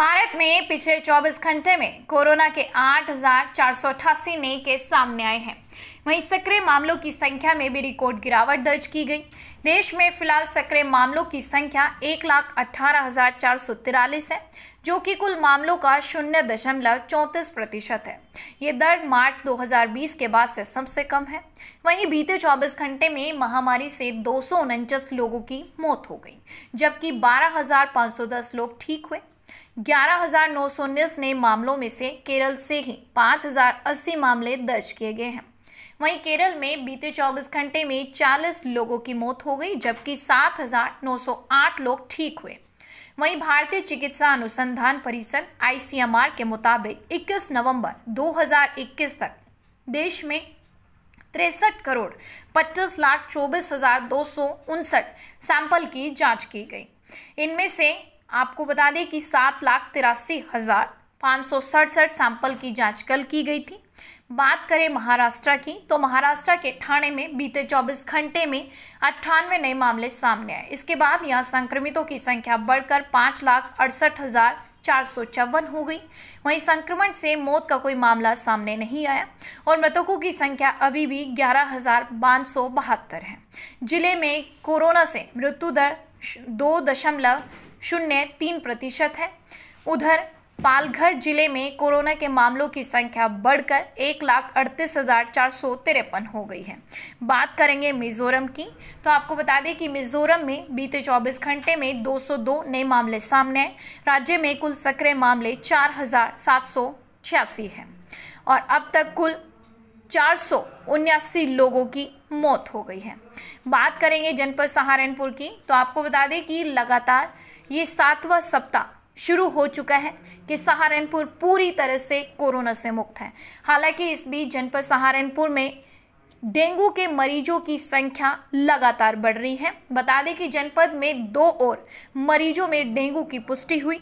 भारत में पिछले 24 घंटे में कोरोना के आठ नए केस सामने आए हैं वहीं सक्रिय मामलों की संख्या में भी रिकॉर्ड गिरावट दर्ज की गई देश में फिलहाल सक्रिय मामलों की संख्या एक लाख अठारह हजार चार सौ तिरालीस है जो कि कुल मामलों का शून्य दशमलव चौंतीस प्रतिशत है ये दर मार्च 2020 के बाद से सबसे कम है वहीं बीते 24 घंटे में महामारी से दो लोगों की मौत हो गई जबकि बारह लोग ठीक हुए ग्यारह नए मामलों में से केरल से ही 5,080 मामले दर्ज किए गए हैं वहीं केरल में बीते 24 घंटे में 40 लोगों की मौत हो गई जबकि 7,908 लोग ठीक हुए वहीं भारतीय चिकित्सा अनुसंधान परिषद आईसीएमआर के मुताबिक 21 नवंबर 2021 तक देश में तिरसठ करोड़ 25 लाख चौबीस हजार दो सैंपल की जांच की गई इनमें से आपको बता दें कि सात लाख तिरासी हज़ार पाँच सौ सड़सठ सैंपल की जांच कल की गई थी बात करें महाराष्ट्र की तो महाराष्ट्र के ठाणे में बीते 24 घंटे में अट्ठानवे नए मामले सामने आए इसके बाद यहां संक्रमितों की संख्या बढ़कर पाँच लाख अड़सठ हज़ार चार सौ चौवन हो गई वहीं संक्रमण से मौत का कोई मामला सामने नहीं आया और मृतकों की संख्या अभी भी ग्यारह हज़ार पाँच सौ बहत्तर है जिले में कोरोना से मृत्यु दर दो दशमलव शून्य तीन प्रतिशत है उधर पालघर जिले में कोरोना के मामलों की संख्या बढ़कर एक लाख अड़तीस हज़ार चार सौ तिरपन हो गई है बात करेंगे मिज़ोरम की तो आपको बता दें कि मिज़ोरम में बीते 24 घंटे में 202 नए मामले सामने आए राज्य में कुल सक्रिय मामले चार हज़ार सात सौ छियासी हैं और अब तक कुल चार सौ उन्यासी लोगों की मौत हो गई है बात करेंगे जनपद सहारनपुर की तो आपको बता दें कि लगातार ये सातवां सप्ताह शुरू हो चुका है कि सहारनपुर पूरी तरह से कोरोना से मुक्त है हालांकि इस बीच जनपद सहारनपुर में डेंगू के मरीजों की संख्या लगातार बढ़ रही है बता दें कि जनपद में दो और मरीजों में डेंगू की पुष्टि हुई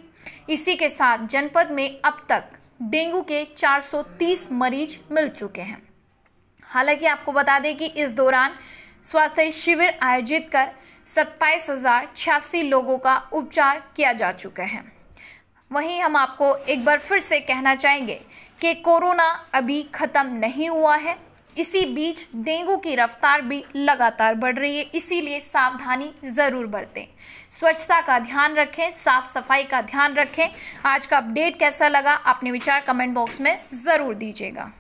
इसी के साथ जनपद में अब तक डेंगू के 430 मरीज मिल चुके हैं हालांकि आपको बता दें कि इस दौरान स्वास्थ्य शिविर आयोजित कर सत्ताईस हजार छियासी लोगों का उपचार किया जा चुका है वहीं हम आपको एक बार फिर से कहना चाहेंगे कि कोरोना अभी ख़त्म नहीं हुआ है इसी बीच डेंगू की रफ्तार भी लगातार बढ़ रही है इसीलिए सावधानी ज़रूर बरतें स्वच्छता का ध्यान रखें साफ सफाई का ध्यान रखें आज का अपडेट कैसा लगा अपने विचार कमेंट बॉक्स में ज़रूर दीजिएगा